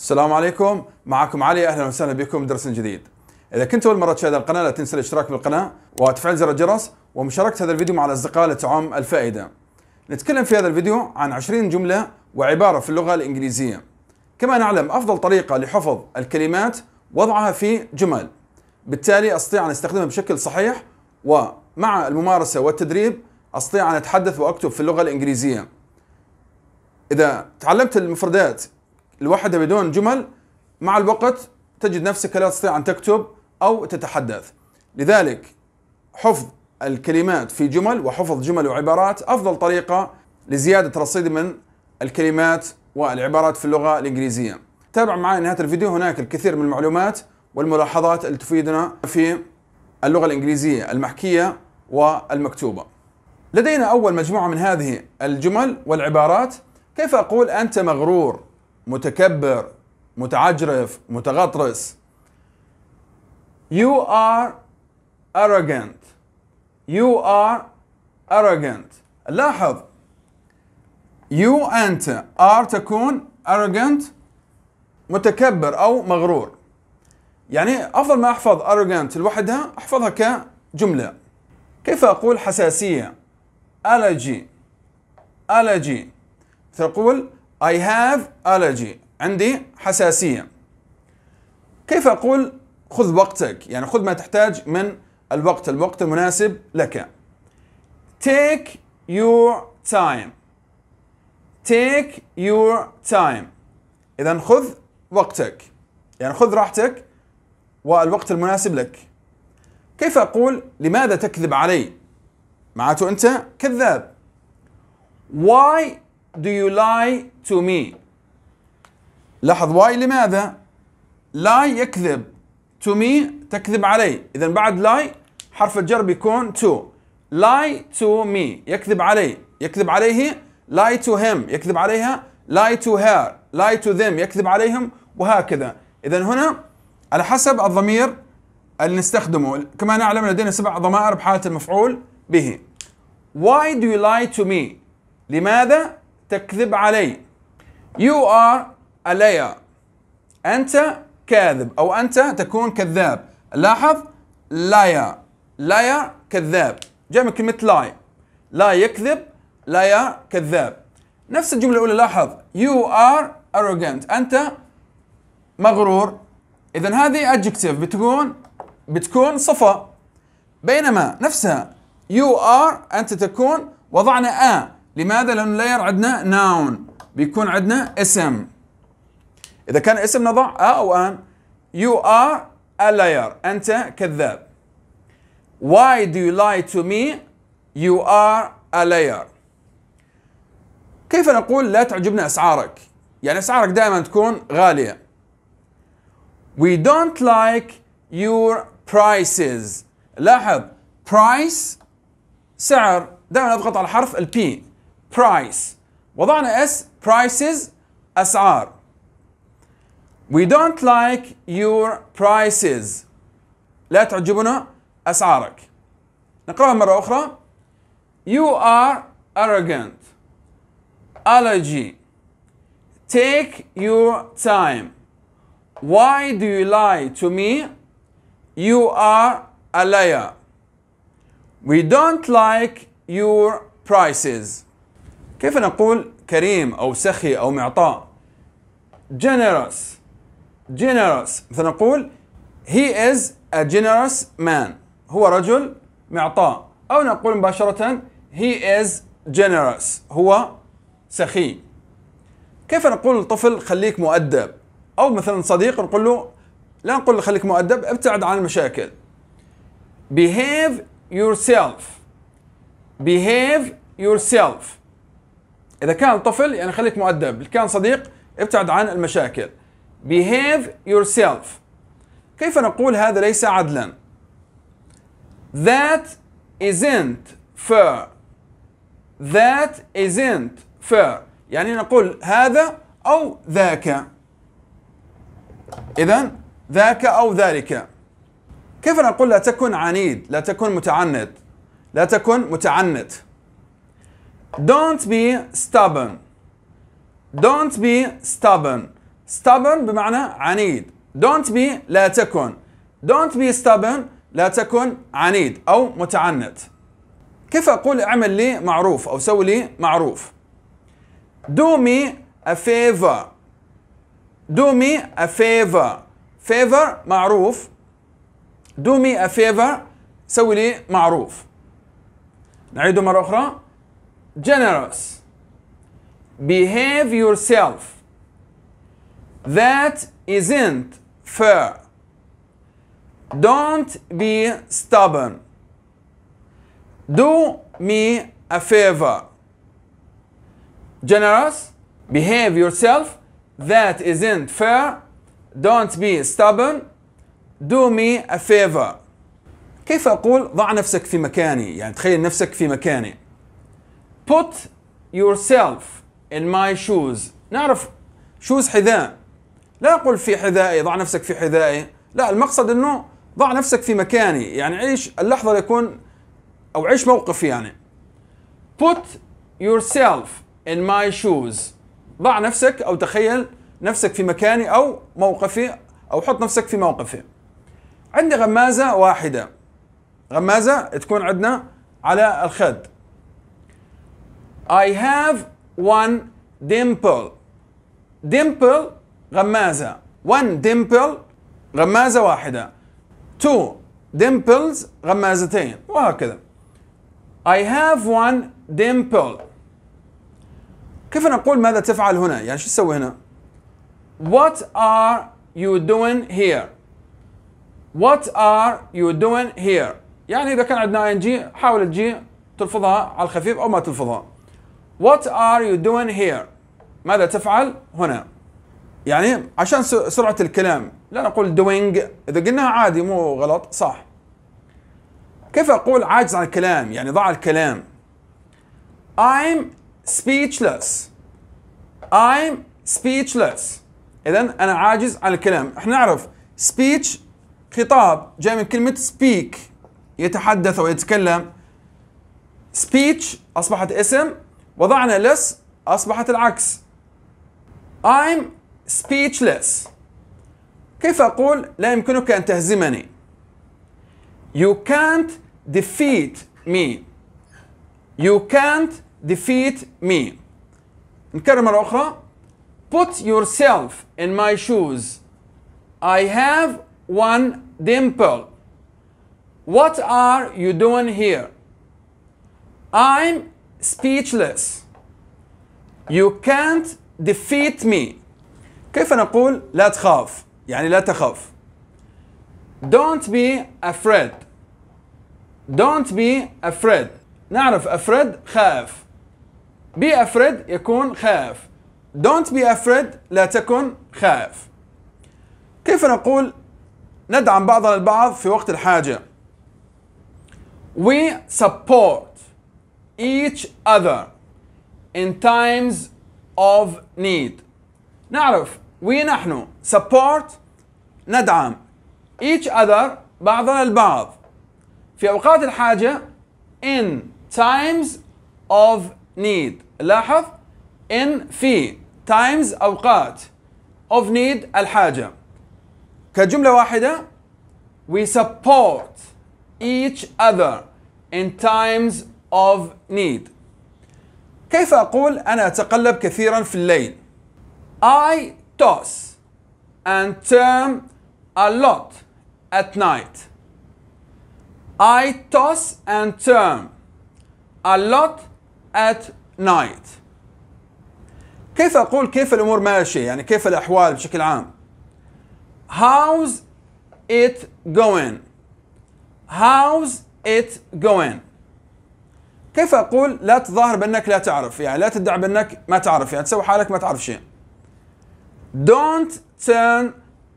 السلام عليكم معكم علي اهلا وسهلا بكم درس جديد اذا كنت اول مره تشاهد القناه لا تنسى الاشتراك بالقناه وتفعيل زر الجرس ومشاركه هذا الفيديو مع الاصدقاء لتعم الفائده نتكلم في هذا الفيديو عن 20 جمله وعباره في اللغه الانجليزيه كما نعلم افضل طريقه لحفظ الكلمات وضعها في جمل بالتالي استطيع ان استخدمها بشكل صحيح ومع الممارسه والتدريب استطيع ان اتحدث واكتب في اللغه الانجليزيه اذا تعلمت المفردات الوحده بدون جمل مع الوقت تجد نفسك لا تستطيع ان تكتب او تتحدث لذلك حفظ الكلمات في جمل وحفظ جمل وعبارات افضل طريقه لزياده رصيد من الكلمات والعبارات في اللغه الانجليزيه. تابع معي نهايه الفيديو هناك الكثير من المعلومات والملاحظات اللي تفيدنا في اللغه الانجليزيه المحكيه والمكتوبه. لدينا اول مجموعه من هذه الجمل والعبارات كيف اقول انت مغرور متكبر متعجرف متغطرس You are arrogant You are arrogant لاحظ You أنت are تكون arrogant متكبر أو مغرور يعني أفضل ما أحفظ arrogant لوحدها أحفظها كجملة كيف أقول حساسية allergy allergy تقول I have allergy عندي حساسية كيف أقول خذ وقتك يعني خذ ما تحتاج من الوقت الوقت المناسب لك take your time take your time إذا خذ وقتك يعني خذ راحتك والوقت المناسب لك كيف أقول لماذا تكذب علي معناته أنت كذاب why do you lie to me لاحظ why لماذا lie يكذب to me تكذب علي إذا بعد lie حرف الجر بيكون to lie to me يكذب علي يكذب عليه lie to him يكذب عليها lie to her lie to them يكذب عليهم وهكذا إذا هنا على حسب الضمير اللي نستخدمه كما نعلم لدينا سبع ضمائر بحالة المفعول به Why do you lie to me؟ لماذا تكذب علي You are a liar أنت كاذب أو أنت تكون كذاب لاحظ liar liar كذاب جاء من كلمة lie لا يكذب liar كذاب نفس الجملة الأولى لاحظ You are arrogant أنت مغرور إذا هذه adjective بتكون بتكون صفة بينما نفسها you are أنت تكون وضعنا a لماذا؟ لأن لاير عندنا ناون بيكون عندنا اسم إذا كان اسم نضع أ أو أن You are a liar أنت كذاب Why do you lie to me? You are a liar كيف نقول لا تعجبنا أسعارك؟ يعني أسعارك دائما تكون غالية We don't like your prices لاحظ price سعر دائما اضغط على حرف البي price وضعنا S prices أسعار We don't like your prices لا تعجبنا أسعارك نقرأها مرة أخرى You are arrogant allergy Take your time Why do you lie to me? You are a liar We don't like your prices كيف نقول كريم أو سخي أو معطاء generous generous فنقول he is a generous man هو رجل معطاء أو نقول مباشرة he is generous هو سخي كيف نقول للطفل خليك مؤدب أو مثلا صديق نقول له لا نقول له خليك مؤدب ابتعد عن المشاكل behave yourself behave yourself اذا كان طفل يعني خليك مؤدب كان صديق ابتعد عن المشاكل behave yourself كيف نقول هذا ليس عدلا that isn't fair that isn't fair يعني نقول هذا أو ذاك إذا ذاك أو ذلك كيف نقول لا تكن عنيد لا تكن متعنت لا تكن متعنت Don't be stubborn. Don't be stubborn. Stubborn بمعنى عنيد. Don't be لا تكن. Don't be stubborn لا تكن عنيد أو متعنت. كيف أقول اعمل لي معروف أو سوي لي معروف؟ Do me a favor. Do me a favor. Favor معروف. Do me a favor سوي لي معروف. نعيده مرة أخرى. generous. Behave yourself. That isn't fair. Don't be stubborn. Do me a favor. Generous, behave yourself. That isn't fair. Don't be stubborn. Do me a favor. كيف أقول ضع نفسك في مكاني يعني تخيل نفسك في مكاني put yourself in my shoes نعرف شوز حذاء لا أقول في حذائي ضع نفسك في حذائي لا المقصد أنه ضع نفسك في مكاني يعني عيش اللحظة يكون أو عيش موقف يعني put yourself in my shoes ضع نفسك أو تخيل نفسك في مكاني أو موقفي أو حط نفسك في موقفي عندي غمازة واحدة غمازة تكون عندنا على الخد I have one dimple dimple غمازة one dimple غمازة واحدة two dimples غمازتين وهكذا I have one dimple كيف نقول ماذا تفعل هنا يعني شو تسوي هنا What are you doing here What are you doing here يعني إذا كان عندنا ing حاول الجي تلفظها على الخفيف أو ما تلفظها What are you doing here? ماذا تفعل هنا؟ يعني عشان سرعة الكلام لا نقول doing إذا قلناها عادي مو غلط صح كيف أقول عاجز عن الكلام يعني ضاع الكلام I'm speechless I'm speechless إذا أنا عاجز عن الكلام إحنا نعرف speech خطاب جاي من كلمة speak يتحدث أو يتكلم speech أصبحت اسم وضعنا لس أصبحت العكس I'm speechless كيف أقول لا يمكنك أن تهزمني You can't defeat me You can't defeat me نكرر مرة أخرى Put yourself in my shoes I have one dimple What are you doing here? I'm speechless You can't defeat me كيف نقول لا تخاف يعني لا تخاف Don't be afraid Don't be afraid نعرف afraid خاف be afraid يكون خاف Don't be afraid لا تكن خاف كيف نقول ندعم بعضنا البعض في وقت الحاجة We support each other in times of need نعرف we نحن support ندعم each other بعضنا البعض في أوقات الحاجة in times of need لاحظ in في times أوقات of need الحاجة كجملة واحدة we support each other in times of need كيف أقول أنا أتقلب كثيرا في الليل I toss and turn a lot at night I toss and turn a lot at night كيف أقول كيف الأمور ماشية يعني كيف الأحوال بشكل عام How's it going How's it going كيف اقول لا تظاهر بانك لا تعرف يعني لا تدعي بانك ما تعرف يعني تسوي حالك ما تعرف شيء don't turn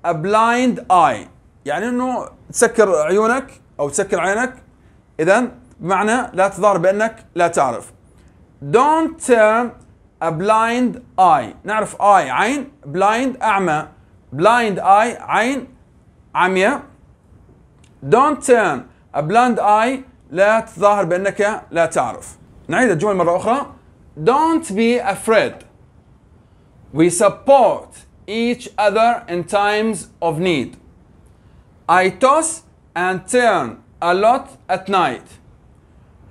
a blind eye يعني انه تسكر عيونك او تسكر عينك اذا بمعنى لا تظهر بانك لا تعرف don't turn a blind eye نعرف eye عين blind اعمى blind eye عين عمياء don't turn a blind eye لا تظاهر بأنك لا تعرف نعيد الجمل مرة أخرى Don't be afraid We support each other in times of need I toss and turn a lot at night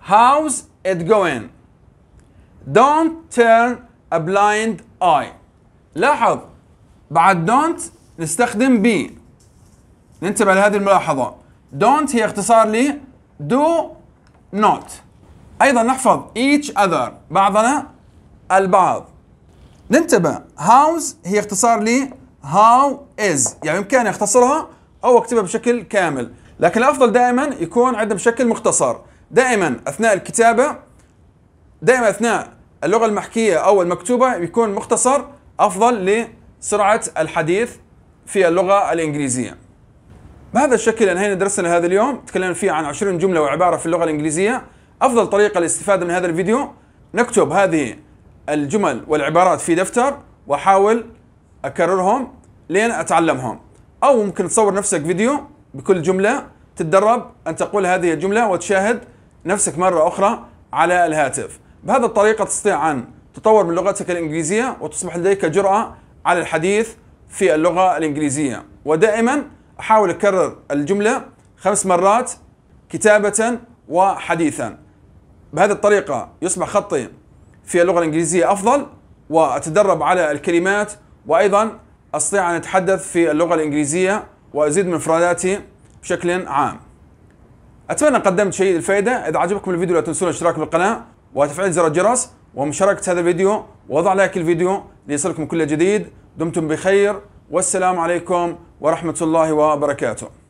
How's it going? Don't turn a blind eye لاحظ بعد don't نستخدم be ننتبه لهذه الملاحظة don't هي اختصار لي do not أيضا نحفظ each other بعضنا البعض ننتبه هاوز هي اختصار ل هاو is يعني بإمكاني أختصرها أو أكتبها بشكل كامل لكن الأفضل دائما يكون عندنا بشكل مختصر دائما أثناء الكتابة دائما أثناء اللغة المحكية أو المكتوبة يكون مختصر أفضل لسرعة الحديث في اللغة الإنجليزية بهذا الشكل انهينا درسنا هذا اليوم تكلمنا فيه عن 20 جملة وعبارة في اللغة الإنجليزية أفضل طريقة للاستفادة من هذا الفيديو نكتب هذه الجمل والعبارات في دفتر وأحاول أكررهم لين أتعلمهم أو ممكن تصور نفسك فيديو بكل جملة تتدرب أن تقول هذه الجملة وتشاهد نفسك مرة أخرى على الهاتف بهذا الطريقة تستطيع أن تطور من لغتك الإنجليزية وتصبح لديك جرأة على الحديث في اللغة الإنجليزية ودائما حاول أكرر الجملة خمس مرات كتابة وحديثا بهذه الطريقة يصبح خطي في اللغة الإنجليزية أفضل وأتدرب على الكلمات وأيضا أستطيع أن أتحدث في اللغة الإنجليزية وأزيد من فراداتي بشكل عام أتمنى قدمت شيء الفائدة إذا عجبكم الفيديو لا تنسون الاشتراك بالقناة وتفعيل زر الجرس ومشاركة هذا الفيديو ووضع لايك الفيديو ليصلكم كل جديد دمتم بخير والسلام عليكم ورحمة الله وبركاته